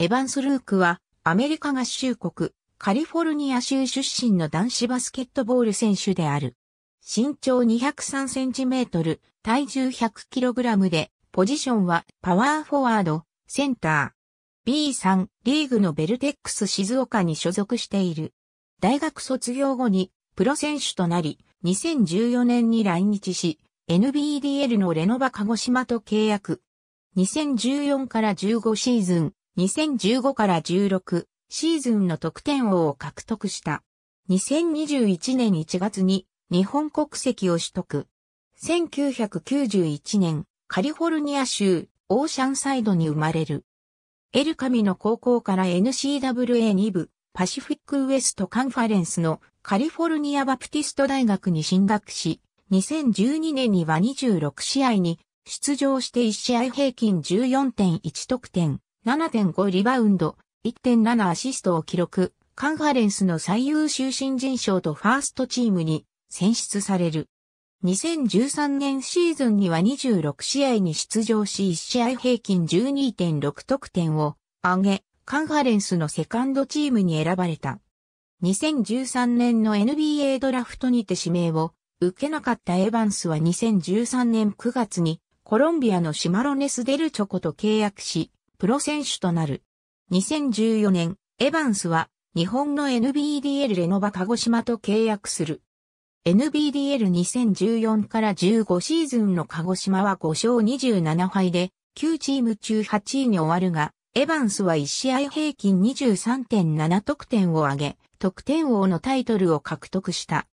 エヴァンス・ルークは、アメリカ合衆国、カリフォルニア州出身の男子バスケットボール選手である。身長203センチメートル、体重100キログラムで、ポジションはパワーフォワード、センター。B3 リーグのベルテックス静岡に所属している。大学卒業後にプロ選手となり、2014年に来日し、NBDL のレノバ鹿児島と契約。2014から15シーズン、2015から16シーズンの得点王を獲得した。2021年1月に日本国籍を取得。1991年、カリフォルニア州オーシャンサイドに生まれる。エルカミの高校から n c w a 2部、パシフィックウエストカンファレンスのカリフォルニアバプティスト大学に進学し、2012年には26試合に出場して1試合平均14.1得点、7.5リバウンド、1.7アシストを記録、カンファレンスの最優秀新人賞とファーストチームに選出される。2013年シーズンには26試合に出場し1試合平均12.6得点を上げ、カンファレンスのセカンドチームに選ばれた。2013年の NBA ドラフトにて指名を受けなかったエヴァンスは2013年9月にコロンビアのシマロネス・デルチョコと契約し、プロ選手となる。2014年、エバンスは日本の NBDL レノバ鹿児島と契約する。NBDL2014 から15シーズンの鹿児島は5勝27敗で、9チーム中8位に終わるが、エバンスは1試合平均23.7得点を挙げ、得点王のタイトルを獲得した。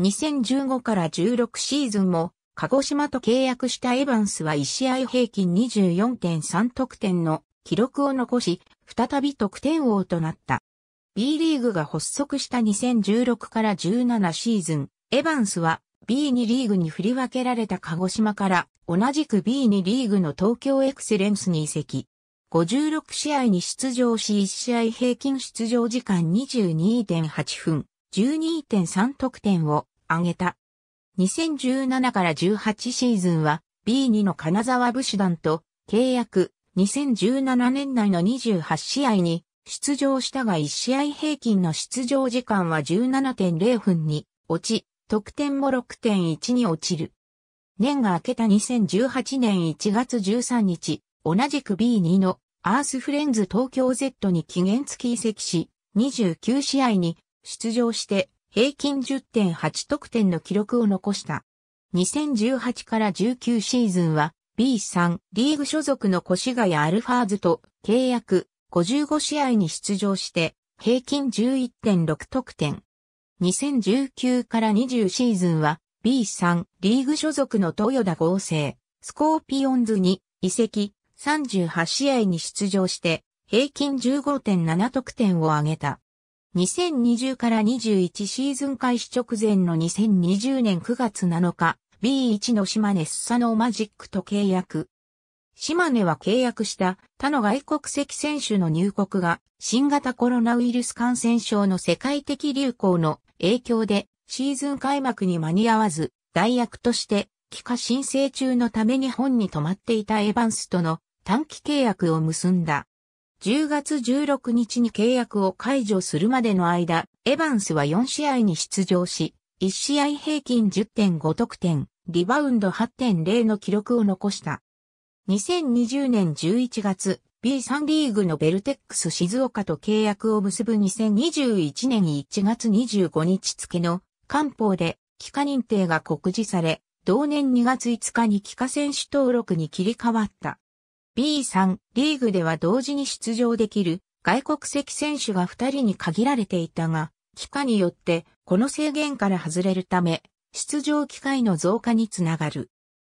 2015から16シーズンも、鹿児島と契約したエバンスは1試合平均24.3得点の記録を残し、再び得点王となった。B リーグが発足した2016から17シーズン、エヴァンスは B2 リーグに振り分けられた鹿児島から同じく B2 リーグの東京エクセレンスに移籍。56試合に出場し1試合平均出場時間22.8分、12.3得点を挙げた。2017から18シーズンは B2 の金沢武士団と契約、2017年内の28試合に出場したが1試合平均の出場時間は17.0分に落ち、得点も6.1に落ちる。年が明けた2018年1月13日、同じく B2 のアースフレンズ東京 Z に期限付き移籍し、29試合に出場して平均10.8得点の記録を残した。2018から19シーズンは B3 リーグ所属の越谷アルファーズと契約55試合に出場して平均11.6得点。2019から20シーズンは B3 リーグ所属の豊田合成スコーピオンズに移籍38試合に出場して平均15.7得点を挙げた。2020から21シーズン開始直前の2020年9月7日、B1 の島根スサノーマジックと契約。島根は契約した他の外国籍選手の入国が新型コロナウイルス感染症の世界的流行の影響でシーズン開幕に間に合わず代役として帰化申請中のため日本に泊まっていたエヴァンスとの短期契約を結んだ。10月16日に契約を解除するまでの間、エヴァンスは4試合に出場し、1試合平均10.5得点、リバウンド8.0の記録を残した。2020年11月、B3 リーグのベルテックス静岡と契約を結ぶ2021年1月25日付の官報で、帰化認定が告示され、同年2月5日に帰化選手登録に切り替わった。B3 リーグでは同時に出場できる外国籍選手が2人に限られていたが、期間によってこの制限から外れるため、出場機会の増加につながる。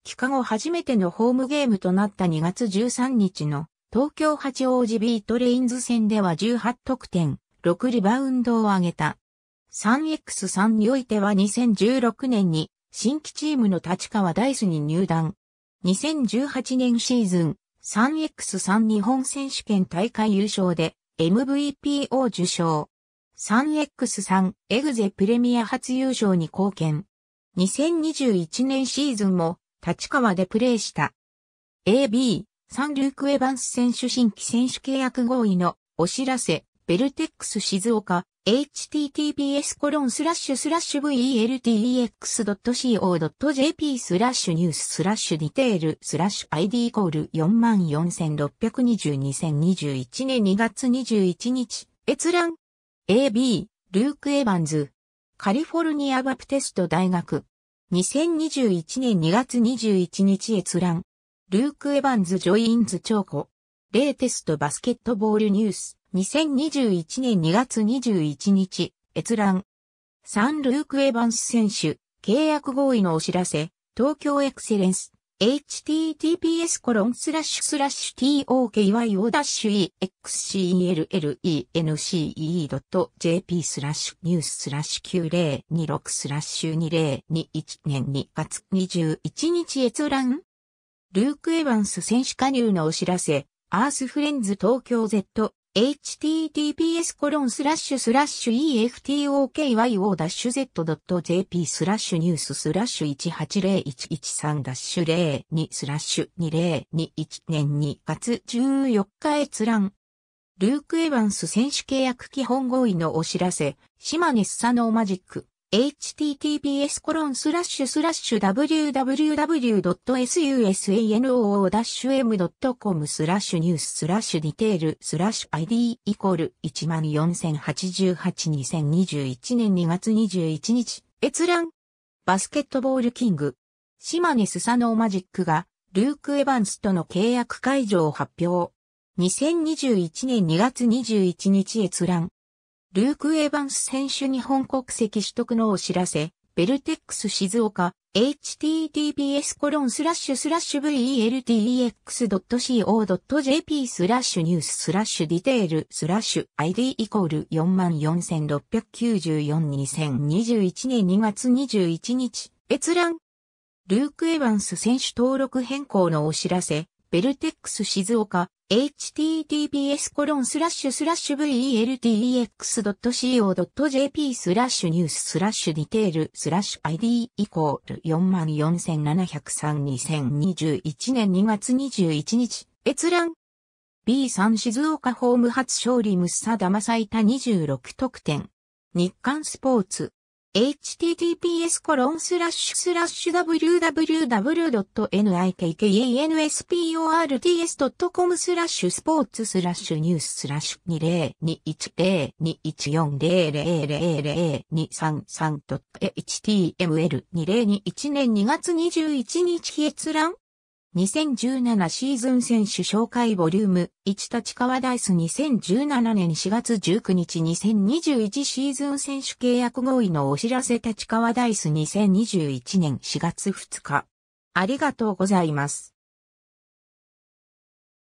帰化後初めてのホームゲームとなった2月13日の東京八王子ビートレインズ戦では18得点、6リバウンドを挙げた。3x3 においては2016年に新規チームの立川ダイスに入団。2018年シーズン 3x3 日本選手権大会優勝で MVP を受賞。3X3 エグゼプレミア初優勝に貢献。2021年シーズンも立川でプレーした。AB、サンルーク・エヴァンス選手新規選手契約合意のお知らせ、ベルテックス静岡、https コロンスラッシュスラッシュ veltex.co.jp スラッシュニューススラッシュディテールスラッシュ ID コール44622 2021年2月21日閲覧 AB、ルーク・エヴァンズ。カリフォルニア・バプテスト大学。2021年2月21日閲覧。ルーク・エヴァンズ・ジョインズ・ーコ。レーテスト・バスケットボールニュース。2021年2月21日閲覧。サン・ルーク・エヴァンス選手。契約合意のお知らせ。東京エクセレンス。h t t p s t o k y o e x c e l e n e j p スラッシュニューススラッシュ9026スラッシュ2021年2月21日閲覧ルーク・エヴァンス選手加入のお知らせアースフレンズ東京 Z https コロンスラッシュスラッシュ eftokyo-z.jp スラッシュニューススラッシュ180113ダッシュ02スラッシュ2021年2月14日閲覧。ルーク・エヴァンス選手契約基本合意のお知らせ、島根スサノーマジック。https コロンスラッシュスラッシュ www.susanoo-m.com スラッシュニューススラッシュディテールスラッシュ ID イコール140882021年2月21日閲覧バスケットボールキング島根スサノーマジックがルーク・エヴァンスとの契約解除を発表2021年2月21日閲覧ルーク・エヴァンス選手日本国籍取得のお知らせ、ベルテックス静岡、https コロンスラッシュスラッシュ veltex.co.jp スラッシュニューススラッシュディテールスラッシュ ID イコール446942021年2月21日閲覧ルーク・エヴァンス選手登録変更のお知らせベルテックス静岡 https コロンスラッシュスラッシュ veltex.co.jp スラッシュニューススラッシュディテールスラッシュ ID イコール447032021年2月21日閲覧 B3 静岡ホーム初勝利ムッサダマサイタ26得点日刊スポーツ https コロンスラッシュスラッシュ w w w n i k k e n s p o r t s c o m スラッシュスポーツスラッシュニューススラッシュ 20210214000233.html2021 年2月21日閲覧2017シーズン選手紹介ボリューム1立川ダイス2017年4月19日2021シーズン選手契約合意のお知らせ立川ダイス2021年4月2日。ありがとうございます。